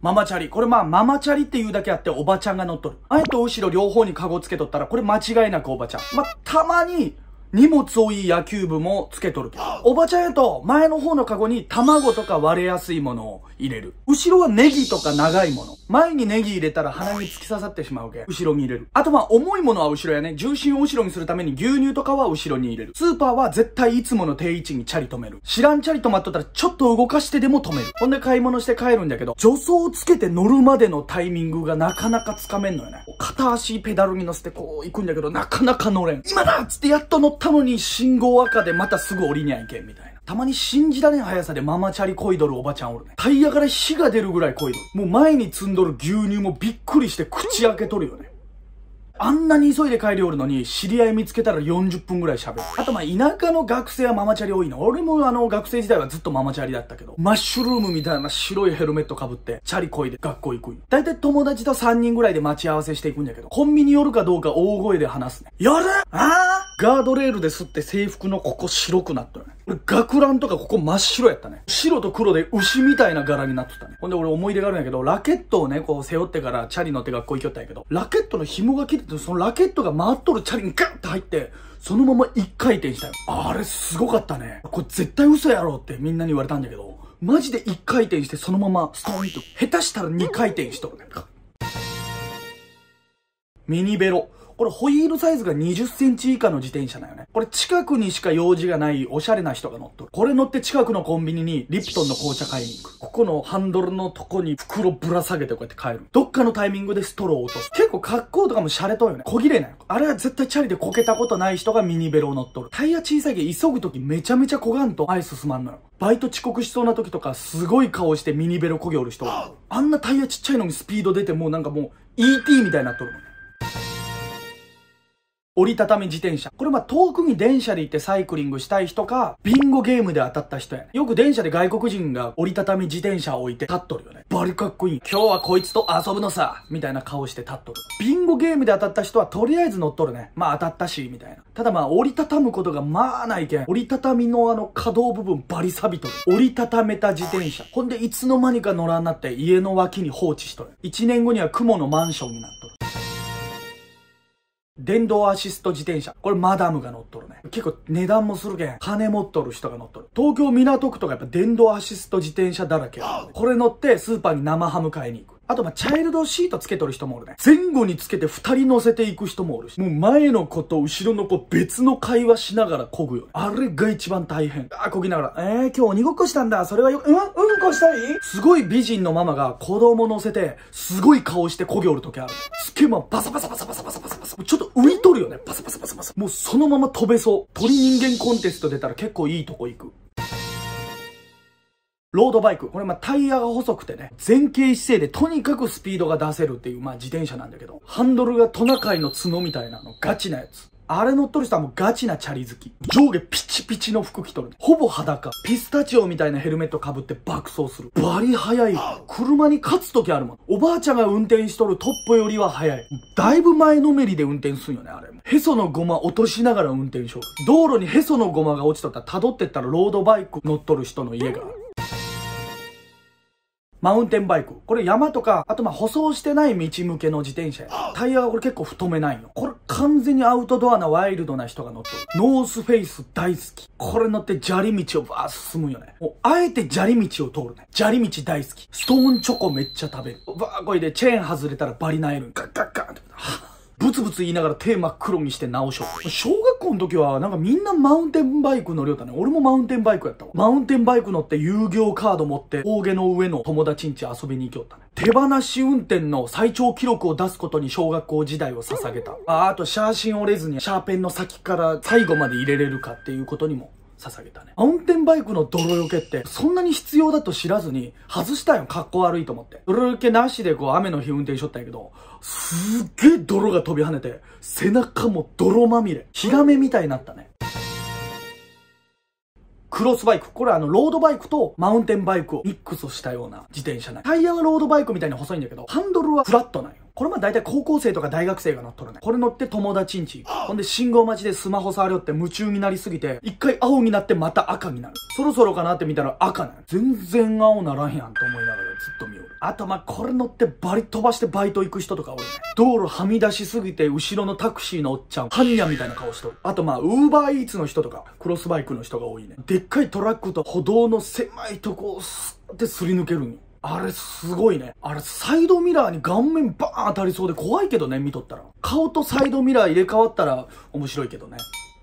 ママチャリ。これまあ、ママチャリっていうだけあって、おばちゃんが乗っとる。前と後ろ両方にカゴつけとったら、これ間違いなくおばちゃん。まあ、たまに、荷物多い野球部もつけとるけど。おばちゃんやと、前の方のカゴに卵とか割れやすいものを入れる。後ろはネギとか長いもの。前にネギ入れたら鼻に突き刺さってしまうけ。後ろに入れる。あとまあ、重いものは後ろやね。重心を後ろにするために牛乳とかは後ろに入れる。スーパーは絶対いつもの定位置にチャリ止める。知らんチャリ止まっとったらちょっと動かしてでも止める。ほんで買い物して帰るんだけど、助走をつけて乗るまでのタイミングがなかなかつかめんのよね。片足ペダルに乗せてこう行くんだけど、なかなか乗れん。今だっつってやっと乗ってったのに信号赤でまたすぐ降りにゃいけんみたいな。たまに信じられん速さでママチャリこいどるおばちゃんおるね。タイヤから火が出るぐらいこいどる。もう前に積んどる牛乳もびっくりして口開けとるよね。あんなに急いで帰りおるのに、知り合い見つけたら40分ぐらい喋る。あとまあ、田舎の学生はママチャリ多いの。俺もあの、学生時代はずっとママチャリだったけど、マッシュルームみたいな白いヘルメットかぶって、チャリこいで学校行くだいたい友達と3人ぐらいで待ち合わせしていくんだけど、コンビニ寄るかどうか大声で話すね。夜るああガードレールですって制服のここ白くなったよね。学ランとかここ真っ白やったね。白と黒で牛みたいな柄になってたね。ほんで俺思い出があるんやけど、ラケットをね、こう背負ってからチャリ乗って学校行きよったんやけど、ラケットの紐が切れて、そのラケットが回っとるチャリにガッて入って、そのまま一回転したよ。あれすごかったね。これ絶対嘘やろってみんなに言われたんだけど、マジで一回転してそのままストーンと、下手したら二回転しとるね。ミニベロ。これホイールサイズが20センチ以下の自転車だよね。これ近くにしか用事がないおしゃれな人が乗っとる。これ乗って近くのコンビニにリプトンの紅茶買いに行く。ここのハンドルのとこに袋ぶら下げてこうやって帰る。どっかのタイミングでストローを落とす。結構格好とかも洒落とよね。小切れない。あれは絶対チャリでこけたことない人がミニベロを乗っとる。タイヤ小さいけ急ぐときめちゃめちゃ焦がんとス進まんのよ。バイト遅刻しそうな時とか、すごい顔してミニベロこげおる人。あんなタイヤちっちゃいのにスピード出て、もうなんかもう ET みたいになっとるもんね。折りたたみ自転車。これまあ遠くに電車で行ってサイクリングしたい人か、ビンゴゲームで当たった人や。よく電車で外国人が折りたたみ自転車を置いて立っとるよね。バリかっこいい。今日はこいつと遊ぶのさみたいな顔して立っとる。ビンゴゲームで当たった人はとりあえず乗っとるね。まあ当たったし、みたいな。ただまあ折りたたむことがまあないけん。折りたたみのあの可動部分バリ錆びとる。折りたためた自転車。ほんでいつの間にか乗らんなって家の脇に放置しとる。1年後には雲のマンションになっとる。電動アシスト自転車。これマダムが乗っとるね。結構値段もするけん。金持っとる人が乗っとる。東京港区とかやっぱ電動アシスト自転車だらけ、これ乗ってスーパーに生ハム買いに行く。あと、ま、チャイルドシートつけとる人もおるね。前後につけて二人乗せていく人もおるし。もう前の子と後ろの子別の会話しながら漕ぐよ、ね。あれが一番大変。あ、漕ぎながら。えー、今日鬼ごっこしたんだ。それはよ、うんうんこしたいすごい美人のママが子供乗せて、すごい顔して漕ぎおる時ある。つけま、バサバサバサバサ。さ、ちょっと浮いとるよね。パサパサパサパサ。もうそのまま飛べそう。鳥人間コンテスト出たら結構いいとこ行く。ロードバイク。これまあタイヤが細くてね、前傾姿勢でとにかくスピードが出せるっていうまあ自転車なんだけど、ハンドルがトナカイの角みたいなのガチなやつ。あれ乗っとる人はもうガチなチャリ好き。上下ピチピチの服着とる。ほぼ裸。ピスタチオみたいなヘルメット被って爆走する。バリ速い。車に勝つ時あるもん。おばあちゃんが運転しとるトップよりは速い。だいぶ前のめりで運転すんよね、あれへそのゴマ落としながら運転しよう。道路にへそのゴマが落ちとったら辿ってったらロードバイク乗っとる人の家がある。マウンテンバイク。これ山とか、あとまあ舗装してない道向けの自転車や。タイヤはこれ結構太めないよ。これ完全にアウトドアなワイルドな人が乗ってる。ノースフェイス大好き。これ乗って砂利道をバー進むよね。もう、あえて砂利道を通るね。砂利道大好き。ストーンチョコめっちゃ食べる。バーこいでチェーン外れたらバリナエルにガッガッガッって。ブツブツ言いながら手真っ黒にして直しょう。小学校の時は、なんかみんなマウンテンバイク乗りよったね。俺もマウンテンバイクやったわ。マウンテンバイク乗って遊行カード持って、大の上の友達んち遊びに行きよったね。手放し運転の最長記録を出すことに小学校時代を捧げた。ああと、写真折れずに、シャーペンの先から最後まで入れれるかっていうことにも捧げたね。マウンテンバイクの泥よけって、そんなに必要だと知らずに、外したよ。格好悪いと思って。泥よけなしでこう、雨の日運転しとったんやけど、すっげえ泥が飛び跳ねて、背中も泥まみれ。ヒラメみたいになったね。クロスバイク。これあの、ロードバイクとマウンテンバイクをミックスしたような自転車なタイヤはロードバイクみたいに細いんだけど、ハンドルはフラットなんよ。これま大体高校生とか大学生が乗っとるね。これ乗って友達んち。ほんで信号待ちでスマホ触りよって夢中になりすぎて、一回青になってまた赤になる。そろそろかなって見たら赤なの。全然青ならへんやんと思いながらずっと見よる。あとまあこれ乗ってバリ飛ばしてバイト行く人とか多いね。道路はみ出しすぎて後ろのタクシーのおっちゃん、ハンニャみたいな顔しとる。あとまあウーバーイーツの人とか、クロスバイクの人が多いね。でっかいトラックと歩道の狭いとこをスッてすり抜けるんあれすごいね。あれサイドミラーに顔面バーン当たりそうで怖いけどね、見とったら。顔とサイドミラー入れ替わったら面白いけどね。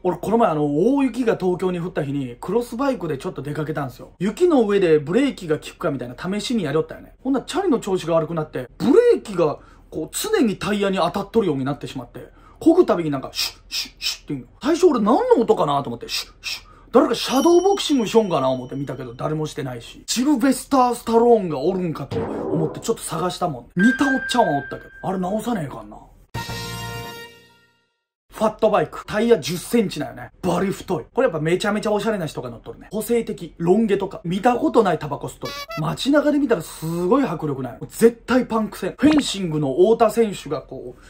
俺この前あの大雪が東京に降った日にクロスバイクでちょっと出かけたんですよ。雪の上でブレーキが効くかみたいな試しにやりよったよね。ほんなチャリの調子が悪くなって、ブレーキがこう常にタイヤに当たっとるようになってしまって、こぐたびになんかシュッシュッシュッって言うの。最初俺何の音かなと思ってシュッシュッ誰かシャドーボクシングしよんかな思って見たけど、誰もしてないし。シルベスター・スタローンがおるんかと思ってちょっと探したもん、ね。似たおっちゃんはおったけど。あれ直さねえかんな。ファットバイク。タイヤ10センチだよね。バリ太い。これやっぱめちゃめちゃおしゃれな人が乗っとるね。個性的。ロン毛とか。見たことないタバコ吸っとる。街中で見たらすごい迫力ない。絶対パンク戦。フェンシングの太田選手がこう、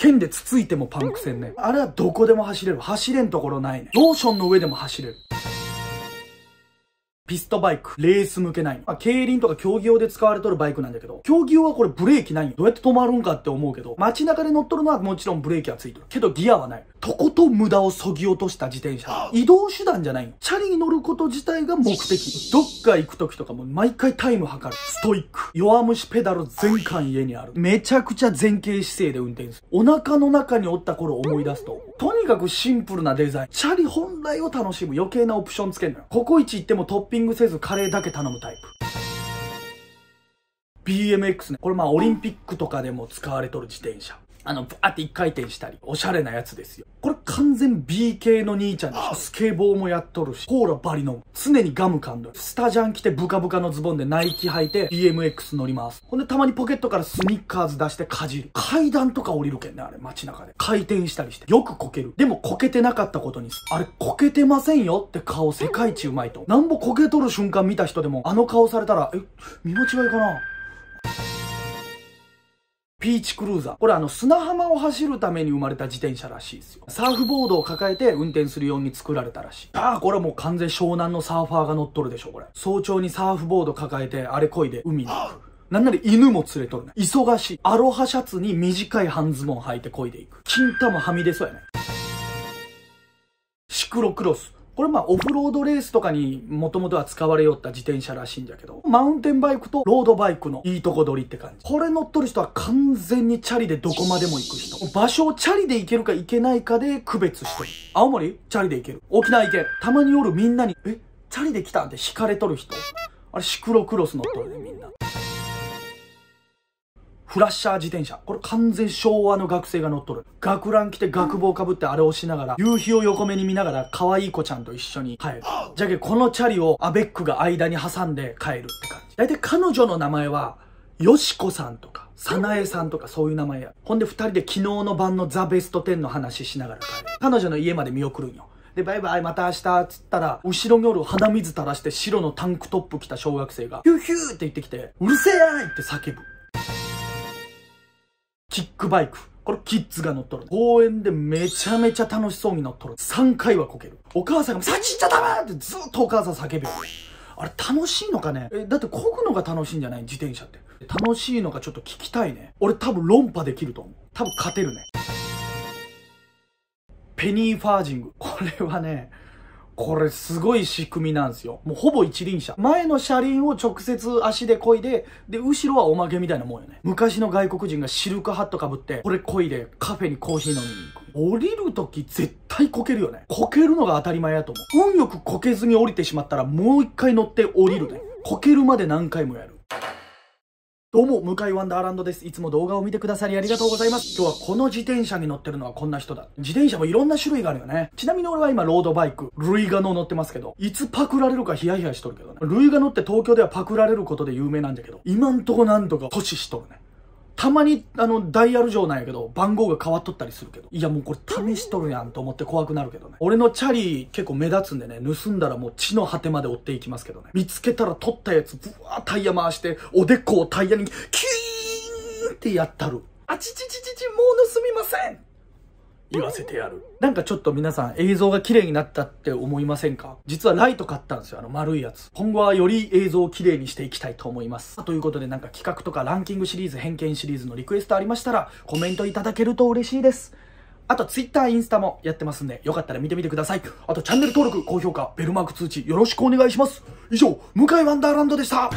剣でつついてもパンクせんね。あれはどこでも走れる。走れんところないね。ローションの上でも走れる。ピストバイク。レース向けない。まあ、競輪とか競技用で使われとるバイクなんだけど、競技用はこれブレーキないよ。どうやって止まるんかって思うけど、街中で乗っとるのはもちろんブレーキはついてる。けどギアはない。とことん無駄をそぎ落とした自転車。移動手段じゃないよ。チャリに乗ること自体が目的。どっか行く時とかも毎回タイム測る。ストイック。弱虫ペダル全巻家にある。めちゃくちゃ前傾姿勢で運転する。お腹の中におった頃思い出すと、とにかくシンプルなデザイン。チャリ本来を楽しむ余計なオプションつけんのよ。ココイチ行ってもトッピングングせずカレーだけ頼むタイプ。BMX ね。これまあオリンピックとかでも使われとる自転車。あの、バーって一回転したり、おしゃれなやつですよ。これ完全 B 系の兄ちゃんでスケボーもやっとるし、コーラバリの、常にガム噛んどる。スタジャン着てブカブカのズボンでナイキ履いて、BMX 乗ります。ほんでたまにポケットからスニッカーズ出してかじる。階段とか降りるけんね、あれ、街中で。回転したりして。よくこける。でもこけてなかったことに、あれ、こけてませんよって顔世界一うまいと。なんぼこけとる瞬間見た人でも、あの顔されたら、え、見間違いかなピーチクルーザー。これあの砂浜を走るために生まれた自転車らしいですよ。サーフボードを抱えて運転するように作られたらしい。ああ、これもう完全湘南のサーファーが乗っとるでしょ、これ。早朝にサーフボード抱えて、あれこいで海に。なんなら犬も連れとるね。忙しい。アロハシャツに短い半ズボン履いてこいでいく。金玉はみ出そうやね。シクロクロス。これまあオフロードレースとかにもともとは使われよった自転車らしいんだけど、マウンテンバイクとロードバイクのいいとこ取りって感じ。これ乗っとる人は完全にチャリでどこまでも行く人。場所をチャリで行けるか行けないかで区別してる。青森チャリで行ける。沖縄行けたまに夜みんなに、え、チャリで来たんって引かれとる人。あれシクロクロス乗っとるねみんな。フラッシャー自転車。これ完全昭和の学生が乗っとる。学ラン着て学帽かぶってあれをしながら、夕日を横目に見ながら、可愛い子ちゃんと一緒に帰る。じゃけ、このチャリをアベックが間に挟んで帰るって感じ。だいたい彼女の名前は、よしこさんとか、さなえさんとかそういう名前や。ほんで二人で昨日の晩のザ・ベスト10の話しながら帰る。彼女の家まで見送るんよ。で、バイバイ、また明日、つったら、後ろにおる鼻水垂らして白のタンクトップ着た小学生が、ヒューヒューって言ってきて、うるせえーって叫ぶ。キックバイク。これキッズが乗っとる。公園でめちゃめちゃ楽しそうに乗っとる。3回はこける。お母さんが、先行っちゃダメってずっとお母さん叫びよ。あれ楽しいのかねえ、だってこぐのが楽しいんじゃない自転車って。楽しいのかちょっと聞きたいね。俺多分論破できると思う。多分勝てるね。ペニーファージング。これはね、これすごい仕組みなんですよ。もうほぼ一輪車。前の車輪を直接足で漕いで、で、後ろはおまけみたいなもんよね。昔の外国人がシルクハットかぶって、これ漕いでカフェにコーヒー飲みに行く。降りるとき絶対こけるよね。こけるのが当たり前やと思う。運よくこけずに降りてしまったらもう一回乗って降りるね。こけるまで何回もやる。どうも、向井ワンダーランドです。いつも動画を見てくださりありがとうございます。今日はこの自転車に乗ってるのはこんな人だ。自転車もいろんな種類があるよね。ちなみに俺は今ロードバイク、ルイガノ乗ってますけど、いつパクられるかヒヤヒヤしとるけどね。ルイガノって東京ではパクられることで有名なんだけど、今んとこなんとか阻止しとるね。たまに、あの、ダイヤル錠なんやけど、番号が変わっとったりするけど。いや、もうこれ試しとるやんと思って怖くなるけどね。俺のチャリ結構目立つんでね、盗んだらもう地の果てまで追っていきますけどね。見つけたら取ったやつ、ぶわータイヤ回して、おでこをタイヤに、キーンってやったる。あちちちちち、もう盗みません言わせてやる。なんかちょっと皆さん映像が綺麗になったって思いませんか実はライト買ったんですよ。あの丸いやつ。今後はより映像を綺麗にしていきたいと思います。ということでなんか企画とかランキングシリーズ、偏見シリーズのリクエストありましたらコメントいただけると嬉しいです。あと、ツイッター、インスタもやってますんで、よかったら見てみてください。あと、チャンネル登録、高評価、ベルマーク通知、よろしくお願いします。以上、向井ワンダーランドでした。